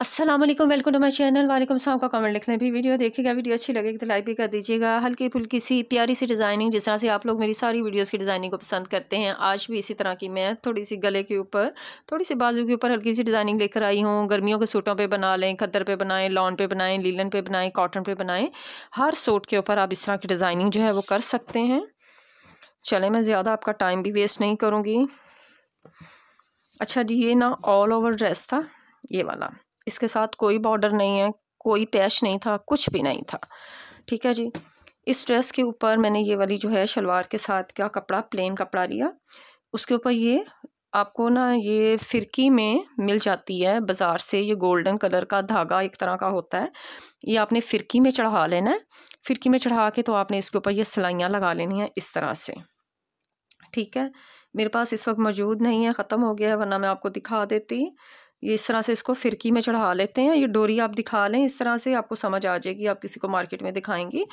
Aslam welcome to my channel वालेकुम साहब का कमेंट लिखना भी वीडियो देखिएगा वीडियो अच्छी लगेगी तो लाइक भी कर दीजिएगा हल्की फुल्की सी प्यारी सी डिज़ाइनिंग जिस तरह से आप लोग मेरी सारी वीडियोस की डिज़ाइनिंग को पसंद करते हैं आज भी इसी तरह की मैं थोड़ी सी गले के ऊपर थोड़ी सी बाजू के ऊपर हल्की सी डिज़ाइनिंग लेकर आई हूँ गर्मियों के सूटों पर बना लें खद्दर पर बनाएं लॉन पर बनाएं लीलन पर बनाएं कॉटन पर बनाएं हर सूट के ऊपर आप इस तरह की डिज़ाइनिंग जो है वो कर सकते हैं चले मैं ज़्यादा आपका टाइम भी वेस्ट नहीं करूँगी अच्छा जी ये ना ऑल ओवर ड्रेस था ये वाला इसके साथ कोई बॉर्डर नहीं है कोई पैच नहीं था कुछ भी नहीं था ठीक है जी इस ड्रेस के ऊपर मैंने ये वाली जो है शलवार के साथ का कपड़ा प्लेन कपड़ा लिया उसके ऊपर ये आपको ना ये फिरकी में मिल जाती है बाज़ार से ये गोल्डन कलर का धागा एक तरह का होता है ये आपने फिरकी में चढ़ा लेना है फिरकी में चढ़ा के तो आपने इसके ऊपर ये सिलाइयाँ लगा लेनी है इस तरह से ठीक है मेरे पास इस वक्त मौजूद नहीं है ख़त्म हो गया है वरना मैं आपको दिखा देती ये इस तरह से इसको फिरकी में चढ़ा लेते हैं ये डोरी आप दिखा लें इस तरह से आपको समझ आ जाएगी आप किसी को मार्केट में दिखाएंगी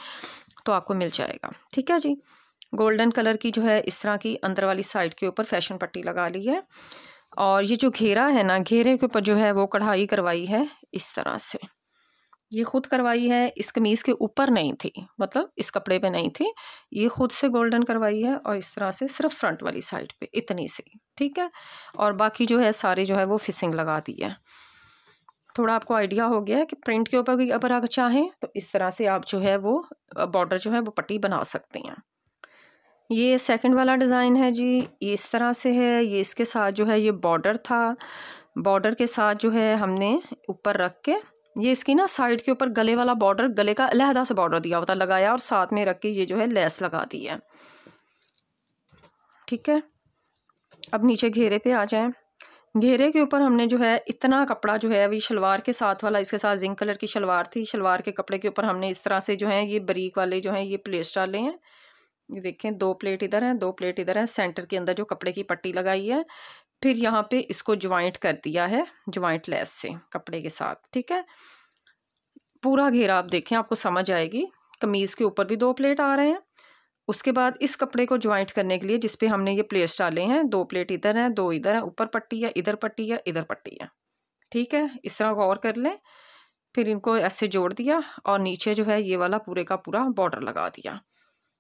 तो आपको मिल जाएगा ठीक है जी गोल्डन कलर की जो है इस तरह की अंदर वाली साइड के ऊपर फैशन पट्टी लगा ली है और ये जो घेरा है ना घेरे के ऊपर जो है वो कढ़ाई करवाई है इस तरह से ये खुद करवाई है इस कमीज़ के ऊपर नहीं थी मतलब इस कपड़े पे नहीं थी ये खुद से गोल्डन करवाई है और इस तरह से सिर्फ फ्रंट वाली साइड पे इतनी सी ठीक है और बाकी जो है सारे जो है वो फिसिंग लगा दी है थोड़ा आपको आइडिया हो गया है कि प्रिंट के ऊपर अगर आप चाहें तो इस तरह से आप जो है वो बॉर्डर जो है वो पट्टी बना सकते हैं ये सेकंड वाला डिज़ाइन है जी ये इस तरह से है ये इसके साथ जो है ये बॉर्डर था बॉर्डर के साथ जो है हमने ऊपर रख के ये इसकी ना साइड के ऊपर गले वाला बॉर्डर गले का अलहदा से बॉर्डर दिया हुआ था लगाया और साथ में रख के ये जो है लेस लगा दी है ठीक है अब नीचे घेरे पे आ जाएं घेरे के ऊपर हमने जो है इतना कपड़ा जो है अभी शलवार के साथ वाला इसके साथ जिंक कलर की शलवार थी शलवार के कपड़े के ऊपर हमने इस तरह से जो है ये बरीक वाले जो है ये प्लेट्स डाले हैं ये देखें दो प्लेट इधर हैं दो प्लेट इधर हैं सेंटर के अंदर जो कपड़े की पट्टी लगाई है फिर यहाँ पे इसको ज्वाइंट कर दिया है ज्वाइंट लेस से कपड़े के साथ ठीक है पूरा घेरा आप देखें आपको समझ आएगी कमीज़ के ऊपर भी दो प्लेट आ रहे हैं उसके बाद इस कपड़े को ज्वाइंट करने के लिए जिस पे हमने ये प्लेट्स डाले हैं दो प्लेट इधर हैं दो इधर हैं ऊपर पट्टी है इधर पट्टी है इधर पट्टी है ठीक है इस तरह गौर कर लें फिर इनको ऐसे जोड़ दिया और नीचे जो है ये वाला पूरे का पूरा बॉर्डर लगा दिया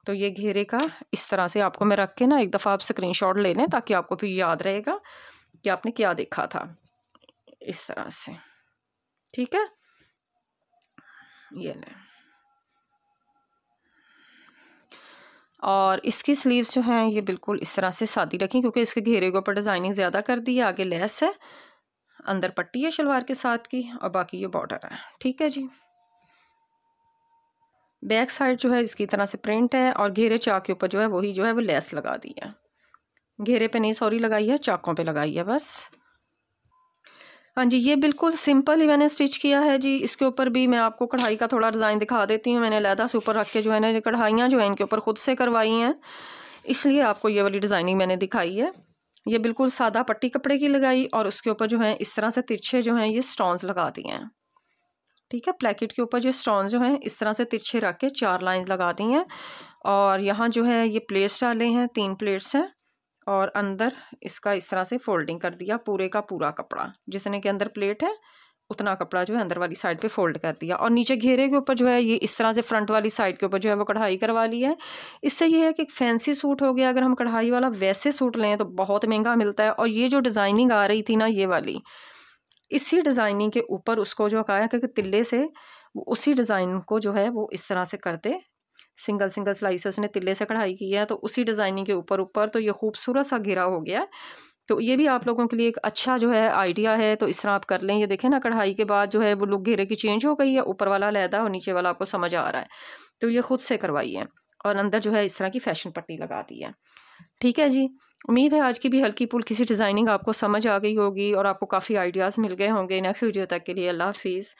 तो ये घेरे का इस तरह से आपको मैं रख के ना एक दफ़ा आप स्क्रीनशॉट ले लें ताकि आपको भी याद रहेगा कि आपने क्या देखा था इस तरह से ठीक है ये ले और इसकी स्लीव्स जो हैं ये बिल्कुल इस तरह से सादी रखें क्योंकि इसके घेरे के ऊपर डिज़ाइनिंग ज़्यादा कर दी है आगे लेस है अंदर पट्टी है शलवार के साथ की और बाकी ये बॉर्डर है ठीक है जी बैक साइड जो है इसकी तरह से प्रिंट है और घेरे चाक के ऊपर जो है वही जो है वो लेस लगा दी है घेरे पे नहीं सॉरी लगाई है चाकों पे लगाई है बस हाँ जी ये बिल्कुल सिंपल ही मैंने स्टिच किया है जी इसके ऊपर भी मैं आपको कढ़ाई का थोड़ा डिज़ाइन दिखा देती हूँ मैंने लैदा से ऊपर रख के जो है ना कढ़ाइयाँ जो है इनके ऊपर ख़ुद से करवाई हैं इसलिए आपको ये वाली डिज़ाइनिंग मैंने दिखाई है ये बिल्कुल सादा पट्टी कपड़े की लगाई और उसके ऊपर जो है इस तरह से तिरछे जो हैं ये स्टोन्स लगा दिए हैं ठीक है प्लेकेट के ऊपर जो स्टोन जो हैं इस तरह से तिरछे रख के चार लाइन लगा दी हैं और यहाँ जो है ये प्लेट्स डाले हैं तीन प्लेट्स हैं और अंदर इसका इस तरह से फोल्डिंग कर दिया पूरे का पूरा कपड़ा जितने के अंदर प्लेट है उतना कपड़ा जो है अंदर वाली साइड पे फोल्ड कर दिया और नीचे घेरे के ऊपर जो है ये इस तरह से फ्रंट वाली साइड के ऊपर जो है वो कढ़ाई करवा ली है इससे ये है कि एक फैंसी सूट हो गया अगर हम कढ़ाई वाला वैसे सूट लें तो बहुत महंगा मिलता है और ये जो डिज़ाइनिंग आ रही थी ना ये वाली इसी डिज़ाइनिंग के ऊपर उसको जो कहा कि तिल्ले से उसी डिज़ाइन को जो है वो इस तरह से करते सिंगल सिंगल सिलाई से उसने तिल्ले से कढ़ाई की है तो उसी डिज़ाइनिंग के ऊपर ऊपर तो ये खूबसूरत सा घिरा हो गया तो ये भी आप लोगों के लिए एक अच्छा जो है आइडिया है तो इस तरह आप कर लें ये देखें ना कढ़ाई के बाद जो है वो लुक घेरे की चेंज हो गई है ऊपर वाला लहदा और नीचे वाला आपको समझ आ रहा है तो ये ख़ुद से करवाई है और अंदर जो है इस तरह की फैशन पट्टी लगा दी है ठीक है जी उम्मीद है आज की भी हल्की पुल किसी डिज़ाइनिंग आपको समझ आ गई होगी और आपको काफ़ी आइडियाज़ मिल गए होंगे नेक्स्ट वीडियो तक के लिए अल्लाह हाफिज़